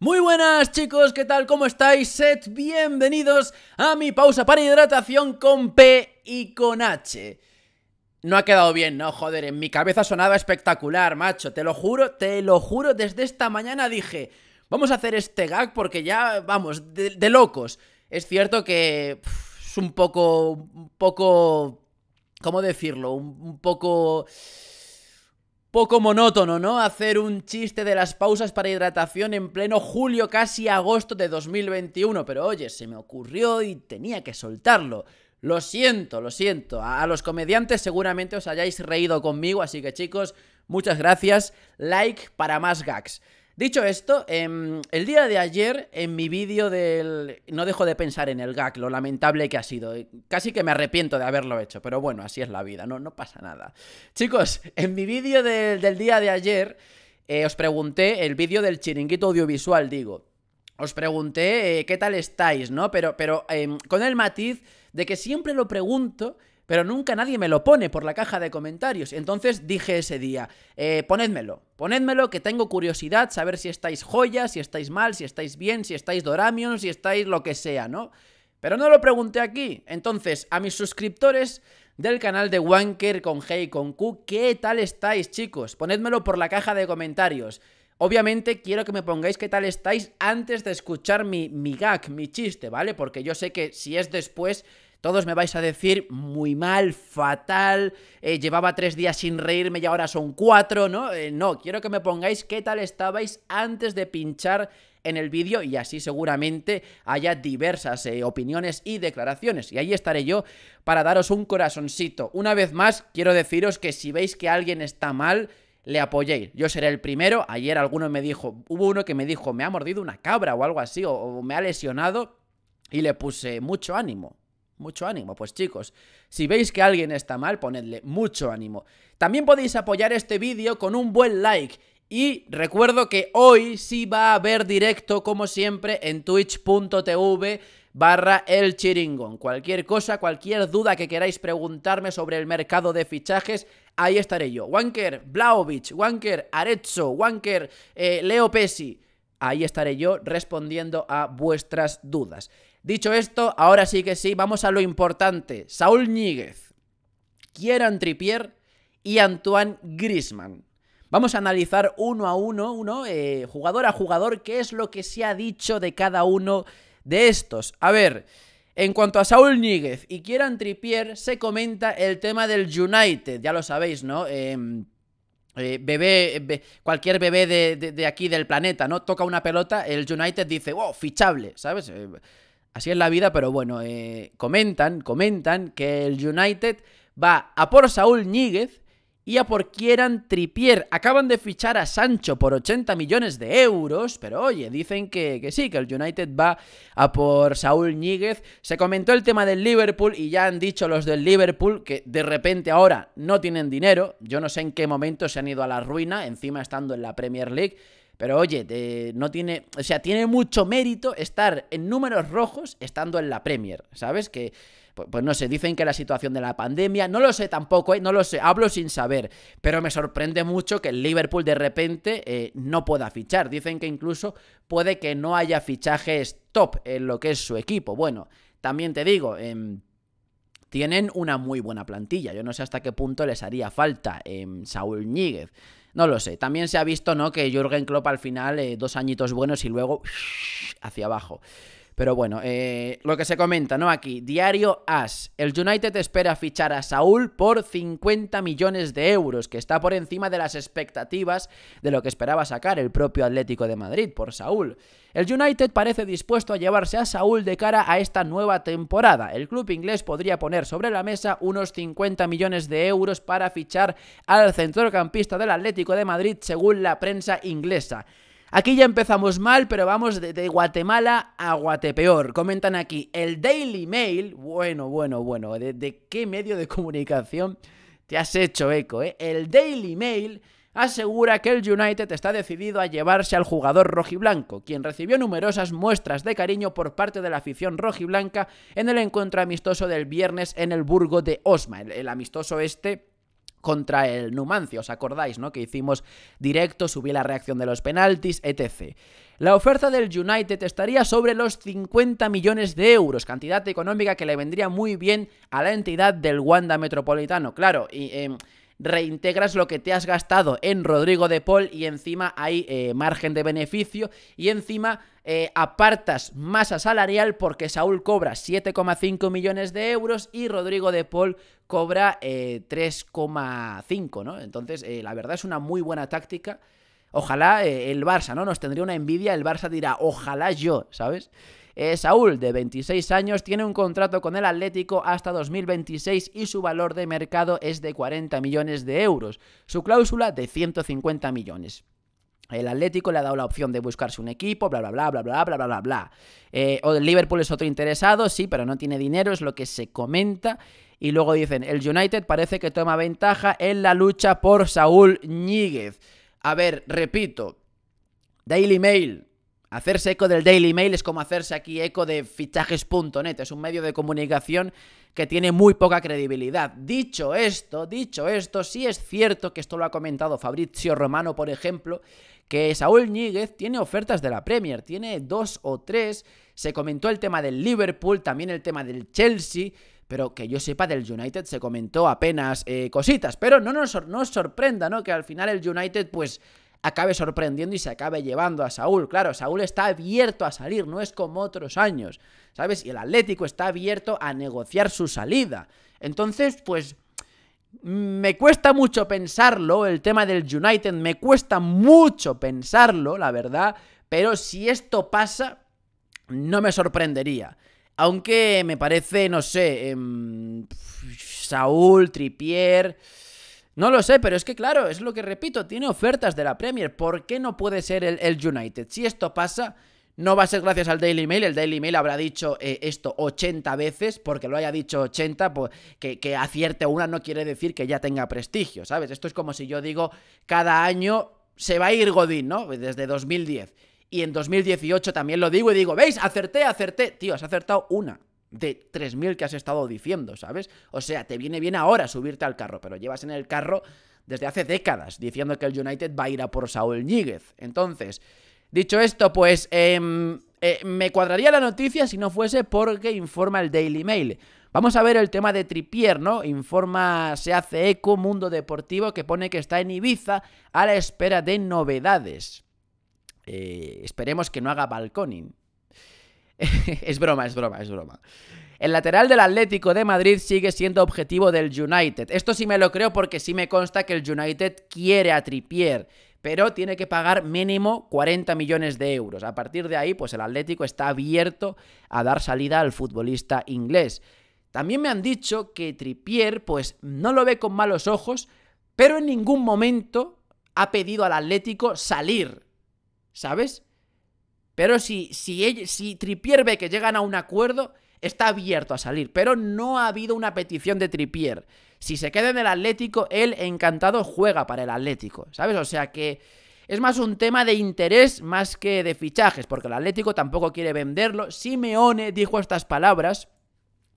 Muy buenas chicos, ¿qué tal? ¿Cómo estáis? Sed bienvenidos a mi pausa para hidratación con P y con H. No ha quedado bien, no, joder, en mi cabeza sonaba espectacular, macho, te lo juro, te lo juro, desde esta mañana dije, vamos a hacer este gag porque ya, vamos, de, locos. Es cierto que es un poco, un poco, ¿cómo decirlo? un poco poco monótono, ¿no? Hacer un chiste de las pausas para hidratación en pleno julio, casi agosto de 2021, pero oye, se me ocurrió y tenía que soltarlo. Lo siento, lo siento. A los comediantes seguramente os hayáis reído conmigo, así que chicos, muchas gracias. Like para más gags. Dicho esto, em, el día de ayer en mi vídeo del... No dejo de pensar en el gag, lo lamentable que ha sido. Casi que me arrepiento de haberlo hecho, pero bueno, así es la vida, no, no pasa nada. Chicos, en mi vídeo del, día de ayer eh, os pregunté, el vídeo del chiringuito audiovisual, digo, os pregunté eh, qué tal estáis, ¿no? Pero, pero em, con el matiz de que siempre lo pregunto pero nunca nadie me lo pone por la caja de comentarios. Entonces dije ese día, eh, ponedmelo, ponedmelo que tengo curiosidad, saber si estáis joyas, si estáis mal, si estáis bien, si estáis Doramion, si estáis lo que sea, ¿no? Pero no lo pregunté aquí. Entonces, a mis suscriptores del canal de Wanker con G y con Q, ¿qué tal estáis, chicos? Ponedmelo por la caja de comentarios. Obviamente quiero que me pongáis qué tal estáis antes de escuchar mi, mi gag, mi chiste, ¿vale? Porque yo sé que si es después todos me vais a decir muy mal, fatal, eh, llevaba tres días sin reírme y ahora son cuatro, ¿no? Eh, no, quiero que me pongáis qué tal estabais antes de pinchar en el vídeo y así seguramente haya diversas eh, opiniones y declaraciones. Y ahí estaré yo para daros un corazoncito. Una vez más, quiero deciros que si veis que alguien está mal, le apoyéis. Yo seré el primero. Ayer alguno me dijo, hubo uno que me dijo, me ha mordido una cabra o algo así, o me ha lesionado, y le puse mucho ánimo. Mucho ánimo, pues chicos, si veis que alguien está mal, ponedle mucho ánimo. También podéis apoyar este vídeo con un buen like y recuerdo que hoy sí va a haber directo, como siempre, en twitch.tv barra el chiringón. Cualquier cosa, cualquier duda que queráis preguntarme sobre el mercado de fichajes, ahí estaré yo. Wanker, Blaovic, Wanker, Arezzo, Wanker, eh, Leo Pesi. Ahí estaré yo respondiendo a vuestras dudas. Dicho esto, ahora sí que sí, vamos a lo importante. Saúl Ñíguez, Kieran Trippier y Antoine Grisman. Vamos a analizar uno a uno, uno eh, jugador a jugador, qué es lo que se ha dicho de cada uno de estos. A ver, en cuanto a Saúl Níguez y Kieran Trippier, se comenta el tema del United, ya lo sabéis, ¿no? Em, eh, bebé, cualquier bebé de, de, aquí del planeta, ¿no? Toca una pelota, el United dice, wow, oh, fichable, ¿sabes? Eh, Así es la vida, pero bueno, eh, comentan, comentan que el United va a por Saúl Ñíguez y a por Kieran Tripier. Acaban de fichar a Sancho por 80 millones de euros, pero oye, dicen que, que, sí, que el United va a por Saúl Ñíguez. Se comentó el tema del Liverpool y ya han dicho los del Liverpool que de repente ahora no tienen dinero. Yo no sé en qué momento se han ido a la ruina, encima estando en la Premier League. Pero oye, no tiene. O sea, tiene mucho mérito estar en números rojos estando en la Premier, ¿sabes? Que. Pues, no sé, dicen que la situación de la pandemia, no lo sé tampoco, ¿eh? no lo sé, hablo sin saber, pero me sorprende mucho que el Liverpool de repente eh, no pueda fichar. Dicen que incluso puede que no haya fichajes top en lo que es su equipo. Bueno, también te digo, em, tienen una muy buena plantilla. Yo no sé hasta qué punto les haría falta em, Saúl Ñíguez. No lo sé. También se ha visto, ¿no? Que Jürgen Klopp al final, eh, dos añitos buenos y luego hacia abajo. Pero bueno, eh, lo que se comenta, ¿no? Aquí, diario As. El United espera fichar a Saúl por 50 millones de euros, que está por encima de las expectativas de lo que esperaba sacar el propio Atlético de Madrid por Saúl. El United parece dispuesto a llevarse a Saúl de cara a esta nueva temporada. El club inglés podría poner sobre la mesa unos 50 millones de euros para fichar al centrocampista del Atlético de Madrid, según la prensa inglesa. Aquí ya empezamos mal, pero vamos de, Guatemala a Guatepeor. Comentan aquí, el Daily Mail, bueno, bueno, bueno, ¿de, qué medio de comunicación te has hecho eco? Eh? El Daily Mail asegura que el United está decidido a llevarse al jugador rojiblanco, quien recibió numerosas muestras de cariño por parte de la afición rojiblanca en el encuentro amistoso del viernes en el Burgo de Osma. el amistoso este contra el Numancia, ¿os acordáis, no? Que hicimos directo, subí la reacción de los penaltis, etc. La oferta del United estaría sobre los 50 millones de euros, cantidad económica que le vendría muy bien a la entidad del Wanda Metropolitano, claro, y... Em, reintegras lo que te has gastado en Rodrigo de Paul y encima hay eh, margen de beneficio y encima eh, apartas masa salarial porque Saúl cobra 7,5 millones de euros y Rodrigo de Paul cobra 3,5, eh, ¿no? Entonces, eh, la verdad es una muy buena táctica. Ojalá el Barça, ¿no? Nos tendría una envidia, el Barça dirá, ojalá yo, ¿sabes? Saúl, de 26 años, tiene un contrato con el Atlético hasta 2026 y su valor de mercado es de 40 millones de euros, su cláusula de 150 millones. El Atlético le ha dado la opción de buscarse un equipo, bla, bla, bla, bla, bla, bla, bla, bla, bla. Eh, o el Liverpool es otro interesado, sí, pero no tiene dinero, es lo que se comenta. Y luego dicen, el United parece que toma ventaja en la lucha por Saúl Ñíguez. A ver, repito, Daily Mail, Hacerse eco del Daily Mail es como hacerse aquí eco de fichajes.net. Es un medio de comunicación que tiene muy poca credibilidad. Dicho esto, dicho esto, sí es cierto que esto lo ha comentado Fabrizio Romano, por ejemplo, que Saúl Ñíguez tiene ofertas de la Premier, tiene dos o tres. Se comentó el tema del Liverpool, también el tema del Chelsea pero que yo sepa del United se comentó apenas eh, cositas. Pero no nos, sorprenda, ¿no? Que al final el United, pues, acabe sorprendiendo y se acabe llevando a Saúl. Claro, Saúl está abierto a salir, no es como otros años, ¿sabes? Y el Atlético está abierto a negociar su salida. Entonces, pues... Me cuesta mucho pensarlo, el tema del United me cuesta mucho pensarlo, la verdad, pero si esto pasa, no me sorprendería. Aunque me parece, no sé, em, Saúl, Tripier, no lo sé, pero es que claro, es lo que repito, tiene ofertas de la Premier. ¿Por qué no puede ser el, United? Si esto pasa, no va a ser gracias al Daily Mail. El Daily Mail habrá dicho eh, esto 80 veces, porque lo haya dicho 80, pues, que, que, acierte una no quiere decir que ya tenga prestigio, ¿sabes? Esto es como si yo digo, cada año se va a ir Godín, ¿no? Desde 2010. Y en 2018 también lo digo y digo, ¿veis? Acerté, acerté. Tío, has acertado una de 3.000 que has estado diciendo, ¿sabes? O sea, te viene bien ahora subirte al carro, pero llevas en el carro desde hace décadas diciendo que el United va a ir a por Saúl Ñíguez. Entonces, dicho esto, pues em, eh, me cuadraría la noticia si no fuese porque informa el Daily Mail. Vamos a ver el tema de Tripier, ¿no? Informa, se hace eco Mundo Deportivo que pone que está en Ibiza a la espera de novedades. Eh, esperemos que no haga balconing. es broma, es broma, es broma. El lateral del Atlético de Madrid sigue siendo objetivo del United. Esto sí me lo creo porque sí me consta que el United quiere a Tripier, pero tiene que pagar mínimo 40 millones de euros. A partir de ahí, pues el Atlético está abierto a dar salida al futbolista inglés. También me han dicho que Tripier, pues no lo ve con malos ojos, pero en ningún momento ha pedido al Atlético salir. ¿Sabes? Pero si, si, Tripier ve que llegan a un acuerdo, está abierto a salir. Pero no ha habido una petición de Tripier. Si se queda en el Atlético, él encantado juega para el Atlético, ¿sabes? O sea que es más un tema de interés más que de fichajes, porque el Atlético tampoco quiere venderlo. Simeone dijo estas palabras.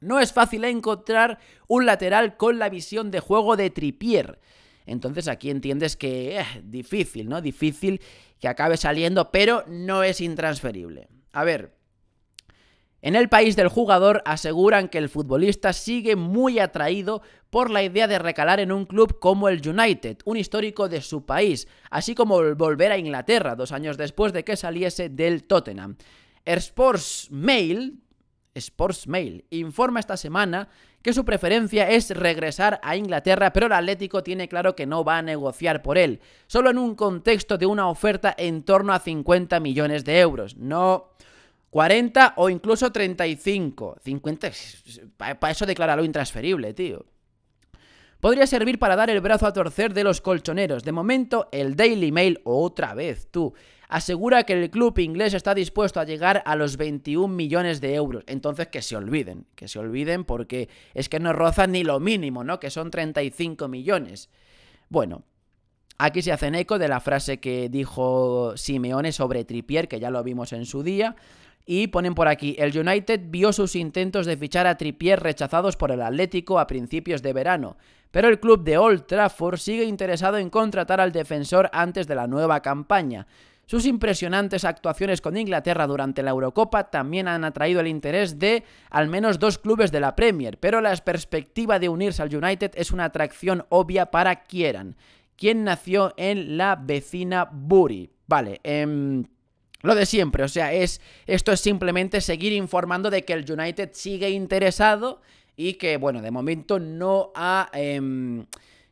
No es fácil encontrar un lateral con la visión de juego de Tripier. Entonces aquí entiendes que es eh, difícil, ¿no? Difícil que acabe saliendo, pero no es intransferible. A ver, en el país del jugador aseguran que el futbolista sigue muy atraído por la idea de recalar en un club como el United, un histórico de su país, así como volver a Inglaterra dos años después de que saliese del Tottenham. Sports Mail Sports Mail informa esta semana que su preferencia es regresar a Inglaterra, pero el Atlético tiene claro que no va a negociar por él, solo en un contexto de una oferta en torno a 50 millones de euros, no 40 o incluso 35. 50, para eso declararlo intransferible, tío podría servir para dar el brazo a torcer de los colchoneros. De momento, el Daily Mail, otra vez tú, asegura que el club inglés está dispuesto a llegar a los 21 millones de euros. Entonces que se olviden, que se olviden porque es que no rozan ni lo mínimo, ¿no? Que son 35 millones. Bueno, Aquí se hacen eco de la frase que dijo Simeone sobre Trippier, que ya lo vimos en su día. Y ponen por aquí, el United vio sus intentos de fichar a Trippier rechazados por el Atlético a principios de verano pero el club de Old Trafford sigue interesado en contratar al defensor antes de la nueva campaña. Sus impresionantes actuaciones con Inglaterra durante la Eurocopa también han atraído el interés de al menos dos clubes de la Premier, pero la perspectiva de unirse al United es una atracción obvia para Kieran, quien nació en la vecina Bury. Vale, em, lo de siempre, o sea, es, esto es simplemente seguir informando de que el United sigue interesado y que, bueno, de momento no ha... Eh,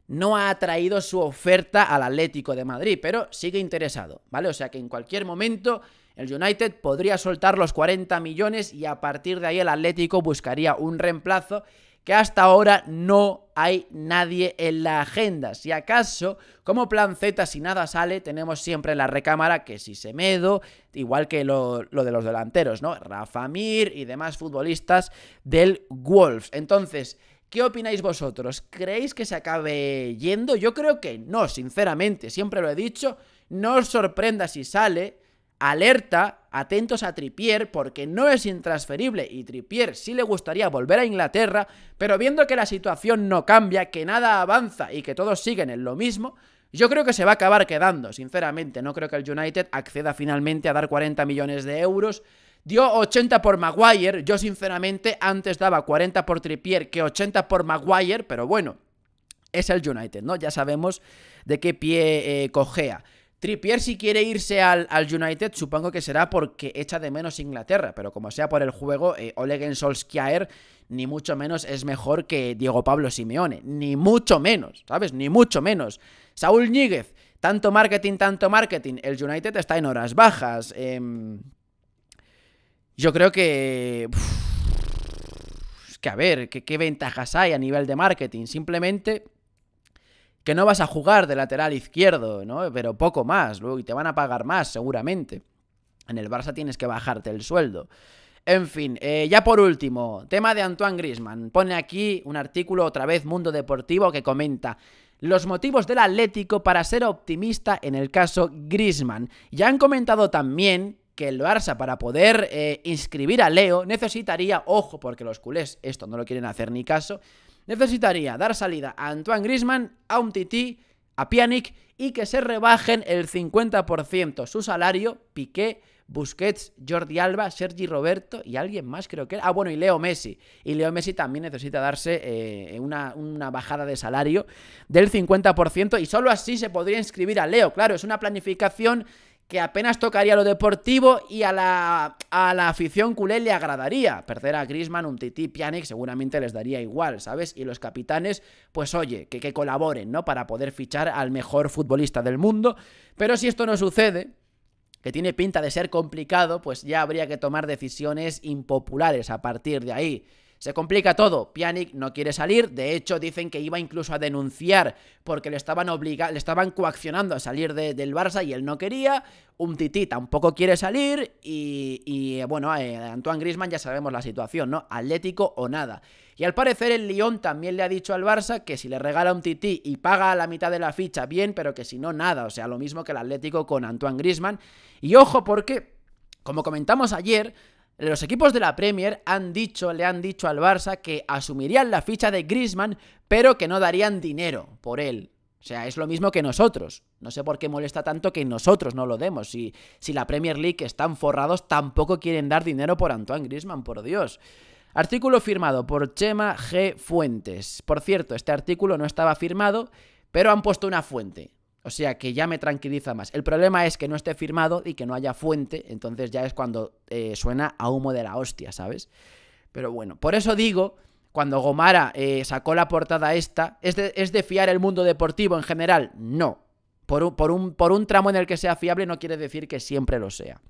no ha traído su oferta al Atlético de Madrid, pero sigue interesado, ¿vale? O sea que en cualquier momento el United podría soltar los 40 millones y a partir de ahí el Atlético buscaría un reemplazo que hasta ahora no hay nadie en la agenda. Si acaso, como plan Z, si nada sale, tenemos siempre en la recámara que si medo, igual que lo, de los delanteros, ¿no? Rafa Mir y demás futbolistas del Wolves. Entonces, ¿Qué opináis vosotros? ¿Creéis que se acabe yendo? Yo creo que no, sinceramente, siempre lo he dicho. No os sorprenda si sale, Alerta, atentos a Trippier porque no es intransferible y Trippier sí le gustaría volver a Inglaterra, pero viendo que la situación no cambia, que nada avanza y que todos siguen en lo mismo, yo creo que se va a acabar quedando, sinceramente. No creo que el United acceda finalmente a dar 40 millones de euros. Dio 80 por Maguire. Yo, sinceramente, antes daba 40 por Trippier que 80 por Maguire, pero bueno, es el United, ¿no? Ya sabemos de qué pie eh, cojea. Trippier si quiere irse al, United supongo que será porque echa de menos Inglaterra, pero como sea por el juego, eh, Ole Solskjaer ni mucho menos es mejor que Diego Pablo Simeone, ni mucho menos, ¿sabes? Ni mucho menos. Saúl Níguez tanto marketing, tanto marketing, el United está en horas bajas. Em, yo creo que... que a ver, ¿qué, ¿qué ventajas hay a nivel de marketing? Simplemente que no vas a jugar de lateral izquierdo, ¿no? Pero poco más, luego, y te van a pagar más, seguramente. En el Barça tienes que bajarte el sueldo. En fin, eh, ya por último, tema de Antoine Grisman. Pone aquí un artículo, otra vez Mundo Deportivo, que comenta los motivos del Atlético para ser optimista en el caso Grisman. Ya han comentado también que el Barça para poder eh, inscribir a Leo necesitaría, ojo, porque los culés esto no lo quieren hacer ni caso, necesitaría dar salida a Antoine Grisman, a un a Pjanic y que se rebajen el 50% su salario, Piqué, Busquets, Jordi Alba, Sergi Roberto y alguien más creo que era. Ah, bueno, y Leo Messi. Y Leo Messi también necesita darse eh, una, una, bajada de salario del 50% y solo así se podría inscribir a Leo. Claro, es una planificación que apenas tocaría lo deportivo y a la, a la afición culé le agradaría. Perder a Grisman, un tití, Pjanic seguramente les daría igual, ¿sabes? Y los capitanes, pues oye, que, que colaboren, ¿no? Para poder fichar al mejor futbolista del mundo. Pero si esto no sucede, que tiene pinta de ser complicado, pues ya habría que tomar decisiones impopulares a partir de ahí. Se complica todo. Pjanic no quiere salir. De hecho, dicen que iba incluso a denunciar porque le estaban, obliga le estaban coaccionando a salir del Barça y él no quería. Un tití tampoco quiere salir. Y, bueno, eh, Antoine Grisman ya sabemos la situación, ¿no? Atlético o nada. Y al parecer el Lyon también le ha dicho al Barça que si le regala un tití y paga la mitad de la ficha, bien, pero que si no, nada. O sea, lo mismo que el Atlético con Antoine Grisman. Y ojo porque, como comentamos ayer, los equipos de la Premier han dicho, le han dicho al Barça que asumirían la ficha de Griezmann, pero que no darían dinero por él. O sea, es lo mismo que nosotros. No sé por qué molesta tanto que nosotros no lo demos. Si, si la Premier League están forrados, tampoco quieren dar dinero por Antoine Griezmann, por Dios. Artículo firmado por Chema G. Fuentes. Por cierto, este artículo no estaba firmado, pero han puesto una fuente. O sea que ya me tranquiliza más. El problema es que no esté firmado y que no haya fuente, entonces ya es cuando eh, suena a humo de la hostia, ¿sabes? Pero bueno, por eso digo, cuando Gomara eh, sacó la portada esta, ¿es de, fiar el mundo deportivo en general? No. Por un, por, un, por un, tramo en el que sea fiable no quiere decir que siempre lo sea.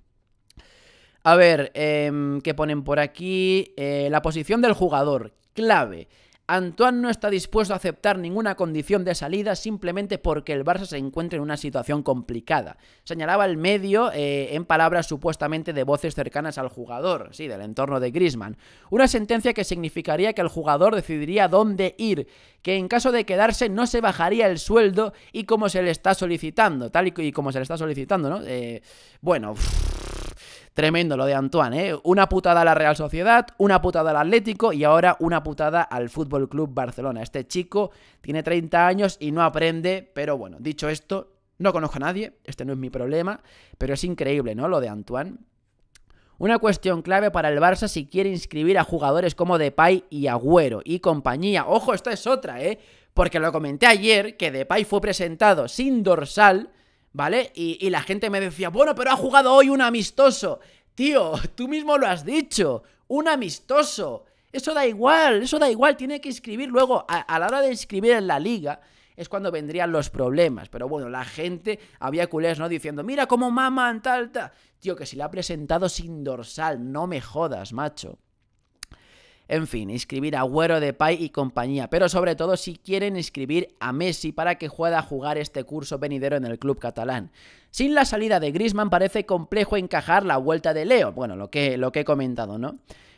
A ver, em, ¿qué ponen por aquí? Eh, la posición del jugador, clave. Antoine no está dispuesto a aceptar ninguna condición de salida simplemente porque el Barça se encuentra en una situación complicada. Señalaba el medio eh, en palabras supuestamente de voces cercanas al jugador, sí, del entorno de Griezmann. Una sentencia que significaría que el jugador decidiría dónde ir, que en caso de quedarse no se bajaría el sueldo y como se le está solicitando, tal y como se le está solicitando, ¿no? Eh, bueno. Tremendo lo de Antoine, ¿eh? Una putada a la Real Sociedad, una putada al Atlético y ahora una putada al Fútbol Club Barcelona. Este chico tiene 30 años y no aprende, pero bueno, dicho esto, no conozco a nadie, este no es mi problema, pero es increíble, ¿no? Lo de Antoine. Una cuestión clave para el Barça si quiere inscribir a jugadores como Depay y Agüero y compañía. Ojo, esta es otra, ¿eh? Porque lo comenté ayer que Depay fue presentado sin dorsal ¿vale? Y, la gente me decía, bueno, pero ha jugado hoy un amistoso. Tío, tú mismo lo has dicho, un amistoso. Eso da igual, eso da igual, tiene que inscribir luego, a, la hora de inscribir en la liga, es cuando vendrían los problemas. Pero bueno, la gente, había culés, ¿no? Diciendo, mira cómo maman, tal, tal. Tío, que si la ha presentado sin dorsal, no me jodas, macho en fin, inscribir a Güero de Pay y compañía, pero sobre todo si quieren inscribir a Messi para que pueda jugar este curso venidero en el club catalán. Sin la salida de Grisman parece complejo encajar la vuelta de Leo, bueno, lo que, lo que he comentado, ¿no?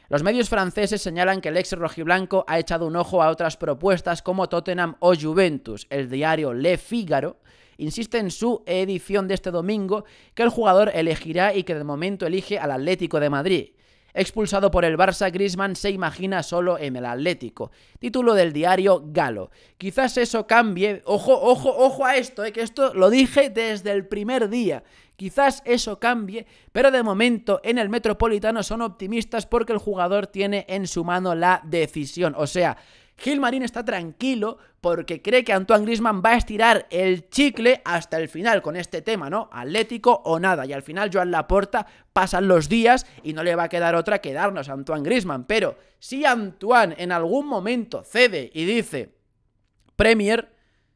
Los medios franceses señalan que el ex rojiblanco ha echado un ojo a otras propuestas como Tottenham o Juventus. El diario Le Figaro insiste en su edición de este domingo que el jugador elegirá y que de momento elige al Atlético de Madrid. Expulsado por el Barça, Grisman se imagina solo en el Atlético. Título del diario Galo. Quizás eso cambie. Ojo, ojo, ojo a esto, eh, que esto lo dije desde el primer día. Quizás eso cambie, pero de momento en el Metropolitano son optimistas porque el jugador tiene en su mano la decisión. O sea, Gilmarín está tranquilo porque cree que Antoine Grisman va a estirar el chicle hasta el final con este tema, ¿no? Atlético o nada. Y al final Joan Laporta pasan los días y no le va a quedar otra que darnos a Antoine Grisman. Pero si Antoine en algún momento cede y dice Premier,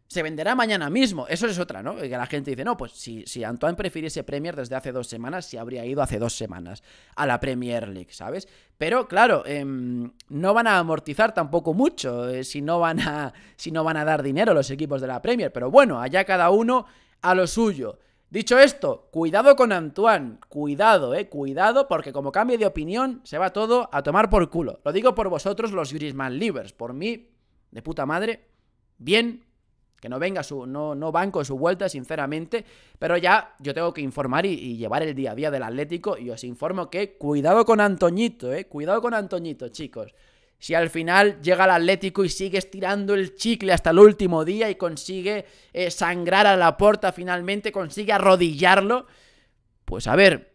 se venderá mañana mismo. Eso es otra, ¿no? Que la gente dice, no, pues si, si Antoine prefiriese Premier desde hace dos semanas, si habría ido hace dos semanas a la Premier League, ¿sabes? Pero claro, em, no van a amortizar tampoco mucho eh, si, no van a, si no van a dar dinero los equipos de la Premier. Pero bueno, allá cada uno a lo suyo. Dicho esto, cuidado con Antoine, cuidado, eh, cuidado, porque como cambie de opinión, se va todo a tomar por culo. Lo digo por vosotros, los Grisman Livers, por mí, de puta madre, bien, que no venga su, no, no banco su vuelta, sinceramente. Pero ya yo tengo que informar y, llevar el día a día del Atlético. Y os informo que cuidado con Antoñito, eh. Cuidado con Antoñito, chicos. Si al final llega el Atlético y sigue estirando el chicle hasta el último día y consigue eh, sangrar a la puerta finalmente, consigue arrodillarlo. Pues a ver,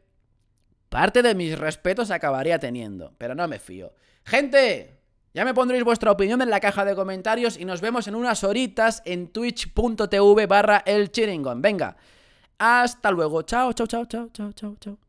parte de mis respetos acabaría teniendo. Pero no me fío. Gente, ya me pondréis vuestra opinión en la caja de comentarios y nos vemos en unas horitas en twitch.tv barra el chiringón. Venga, hasta luego. Chao, chao, chao, chao, chao, chao, chao.